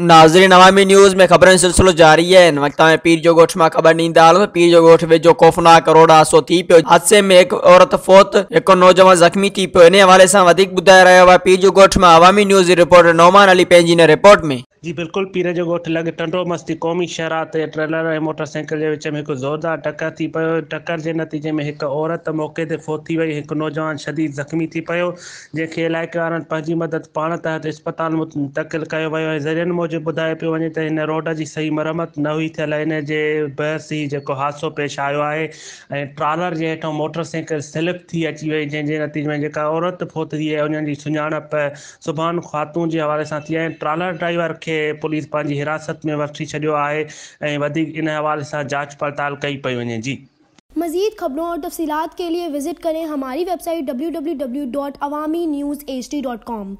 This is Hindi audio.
नाजरीन अवामी न्यूज़ में खबरें सिलसिलो जारी है इन वक्त में पीर गोठ में खबर नींद आल पीर जो गोठ वेझो खौफनाक रोड हादसो थी पियो हादसे में एक औरत फोत एक नौजवान जख्मी थी पो इन हवा से वधिक रहा है आहे में अवामी न्यूज़ रिपोर्टर नौमान अली पंहिंजी रिपोर्ट में जी बिल्कुल पीर जो ॻोठु लॻ टंडो मस्ती क़ौमी शहरा ते ट्रेलर ऐं मोटरसाइकिल जे विच में हिकु ज़ोरदार टक्कर थी पियो टकर जे नतीजे में एक औरत मौक़े ते फोत थी वई हिकु नौजवान शदीद ज़ख़्मी थी पियो जंहिंखे इलाइक़े वारनि पंहिंजी मदद पाण तहत इस्पताल मुंतकिल कयो वियो ऐं ज़रियनि मूजिबि ॿुधायो पियो वञे त हिन रोड जी सही मरम्मत न हुई थे हिन जे बहस ही जेको हादसो पेश आयो आहे ऐं ट्रालर जे हेठां मोटरसाइकिल स्लिप थी अची वई जंहिंजे नतीजे में जेका औरत फोत थी आहे उन्हनि जी सुञाणप सुभाणे ख़ातून जे हवाले सां थी आहे ड्राइवर खे पुलिस पंहिंजी हिरासत में वी छॾियो है ऐं वधीक इन हवाले सां जांच पड़ताल कई पी वञे जी मजीद खबरों और तफसीत के लिए विजिट करें हमारी website W W W dot Awami news H D dot com